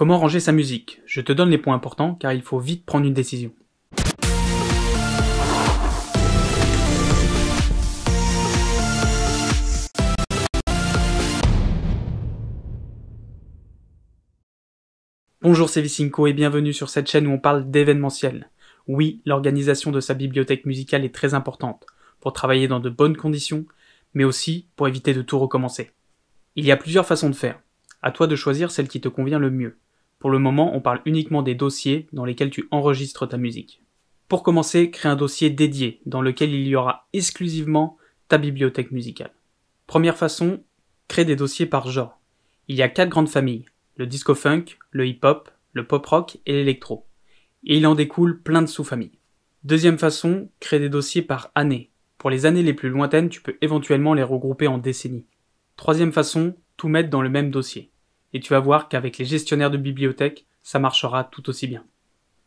Comment ranger sa musique Je te donne les points importants car il faut vite prendre une décision. Bonjour, c'est Vicinco et bienvenue sur cette chaîne où on parle d'événementiel. Oui, l'organisation de sa bibliothèque musicale est très importante, pour travailler dans de bonnes conditions, mais aussi pour éviter de tout recommencer. Il y a plusieurs façons de faire. À toi de choisir celle qui te convient le mieux. Pour le moment, on parle uniquement des dossiers dans lesquels tu enregistres ta musique. Pour commencer, crée un dossier dédié dans lequel il y aura exclusivement ta bibliothèque musicale. Première façon, crée des dossiers par genre. Il y a quatre grandes familles, le disco-funk, le hip-hop, le pop-rock et l'électro. Et il en découle plein de sous-familles. Deuxième façon, crée des dossiers par année. Pour les années les plus lointaines, tu peux éventuellement les regrouper en décennies. Troisième façon, tout mettre dans le même dossier et tu vas voir qu'avec les gestionnaires de bibliothèque, ça marchera tout aussi bien.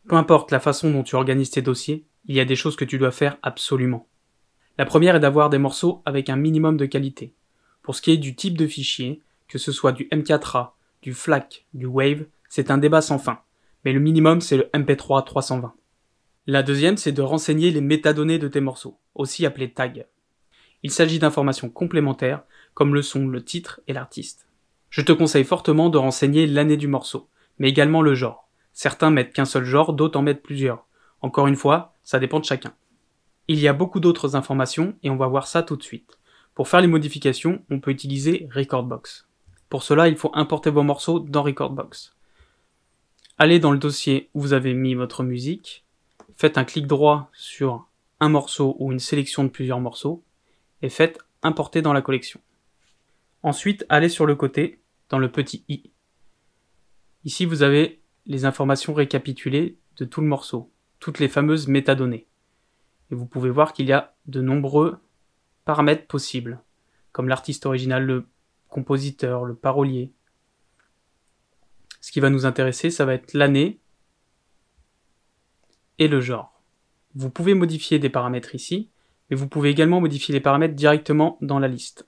Peu importe la façon dont tu organises tes dossiers, il y a des choses que tu dois faire absolument. La première est d'avoir des morceaux avec un minimum de qualité. Pour ce qui est du type de fichier, que ce soit du M4A, du FLAC, du WAVE, c'est un débat sans fin, mais le minimum c'est le MP3 320. La deuxième, c'est de renseigner les métadonnées de tes morceaux, aussi appelés tags. Il s'agit d'informations complémentaires comme le son, le titre et l'artiste. Je te conseille fortement de renseigner l'année du morceau, mais également le genre. Certains mettent qu'un seul genre, d'autres en mettent plusieurs. Encore une fois, ça dépend de chacun. Il y a beaucoup d'autres informations et on va voir ça tout de suite. Pour faire les modifications, on peut utiliser Recordbox. Pour cela, il faut importer vos morceaux dans Recordbox. Allez dans le dossier où vous avez mis votre musique, faites un clic droit sur un morceau ou une sélection de plusieurs morceaux et faites importer dans la collection. Ensuite, allez sur le côté le petit i. Ici, vous avez les informations récapitulées de tout le morceau, toutes les fameuses métadonnées. Et vous pouvez voir qu'il y a de nombreux paramètres possibles, comme l'artiste original, le compositeur, le parolier. Ce qui va nous intéresser, ça va être l'année et le genre. Vous pouvez modifier des paramètres ici, mais vous pouvez également modifier les paramètres directement dans la liste.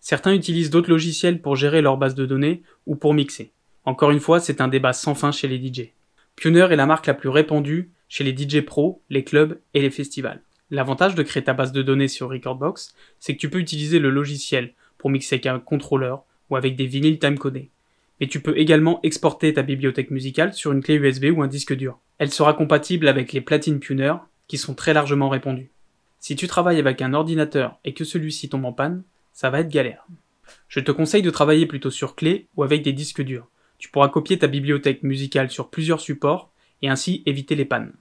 Certains utilisent d'autres logiciels pour gérer leur base de données ou pour mixer. Encore une fois, c'est un débat sans fin chez les DJ. Puneur est la marque la plus répandue chez les DJ pro, les clubs et les festivals. L'avantage de créer ta base de données sur Recordbox, c'est que tu peux utiliser le logiciel pour mixer avec un contrôleur ou avec des vinyles timecodés. Mais tu peux également exporter ta bibliothèque musicale sur une clé USB ou un disque dur. Elle sera compatible avec les platines Puneur qui sont très largement répandues. Si tu travailles avec un ordinateur et que celui-ci tombe en panne, ça va être galère. Je te conseille de travailler plutôt sur clé ou avec des disques durs. Tu pourras copier ta bibliothèque musicale sur plusieurs supports et ainsi éviter les pannes.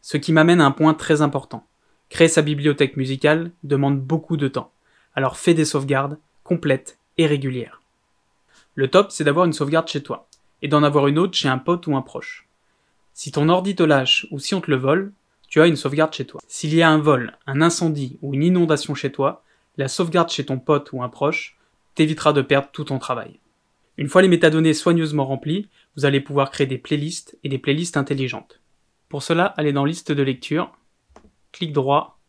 Ce qui m'amène à un point très important. Créer sa bibliothèque musicale demande beaucoup de temps. Alors fais des sauvegardes complètes et régulières. Le top, c'est d'avoir une sauvegarde chez toi et d'en avoir une autre chez un pote ou un proche. Si ton ordi te lâche ou si on te le vole, tu as une sauvegarde chez toi. S'il y a un vol, un incendie ou une inondation chez toi, la sauvegarde chez ton pote ou un proche t'évitera de perdre tout ton travail. Une fois les métadonnées soigneusement remplies, vous allez pouvoir créer des playlists et des playlists intelligentes. Pour cela, allez dans Liste de lecture, clic droit,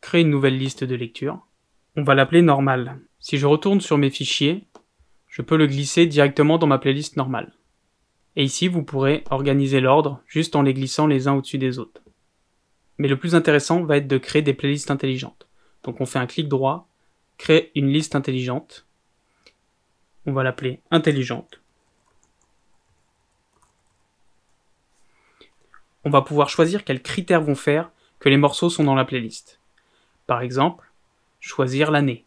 créer une nouvelle liste de lecture. On va l'appeler normale. Si je retourne sur mes fichiers, je peux le glisser directement dans ma playlist normale. Et ici, vous pourrez organiser l'ordre juste en les glissant les uns au-dessus des autres. Mais le plus intéressant va être de créer des playlists intelligentes. Donc on fait un clic droit, crée une liste intelligente. On va l'appeler intelligente. On va pouvoir choisir quels critères vont faire que les morceaux sont dans la playlist. Par exemple, choisir l'année.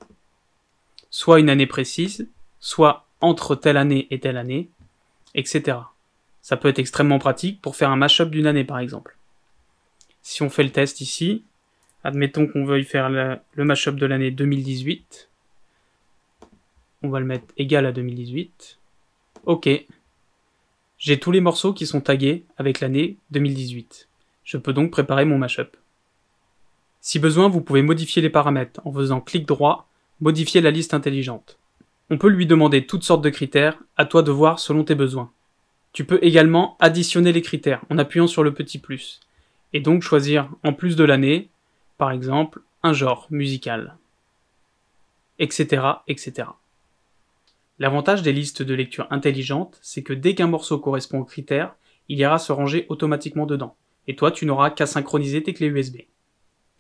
Soit une année précise, soit entre telle année et telle année, etc. Ça peut être extrêmement pratique pour faire un mashup d'une année par exemple. Si on fait le test ici, Admettons qu'on veuille faire le mashup de l'année 2018. On va le mettre égal à 2018. OK. J'ai tous les morceaux qui sont tagués avec l'année 2018. Je peux donc préparer mon mashup. Si besoin, vous pouvez modifier les paramètres en faisant clic droit, modifier la liste intelligente. On peut lui demander toutes sortes de critères, à toi de voir selon tes besoins. Tu peux également additionner les critères en appuyant sur le petit plus, et donc choisir, en plus de l'année, par exemple un genre musical, etc. etc. L'avantage des listes de lecture intelligentes, c'est que dès qu'un morceau correspond aux critères, il ira se ranger automatiquement dedans, et toi tu n'auras qu'à synchroniser tes clés USB.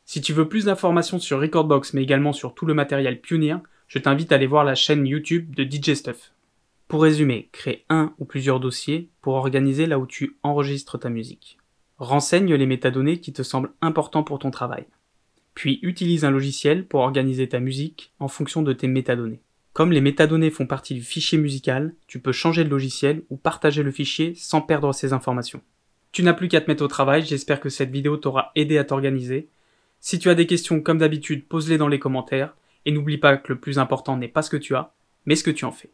Si tu veux plus d'informations sur Recordbox mais également sur tout le matériel Pioneer, je t'invite à aller voir la chaîne YouTube de DJ Stuff. Pour résumer, crée un ou plusieurs dossiers pour organiser là où tu enregistres ta musique. Renseigne les métadonnées qui te semblent importantes pour ton travail puis utilise un logiciel pour organiser ta musique en fonction de tes métadonnées. Comme les métadonnées font partie du fichier musical, tu peux changer de logiciel ou partager le fichier sans perdre ces informations. Tu n'as plus qu'à te mettre au travail, j'espère que cette vidéo t'aura aidé à t'organiser. Si tu as des questions comme d'habitude, pose-les dans les commentaires, et n'oublie pas que le plus important n'est pas ce que tu as, mais ce que tu en fais.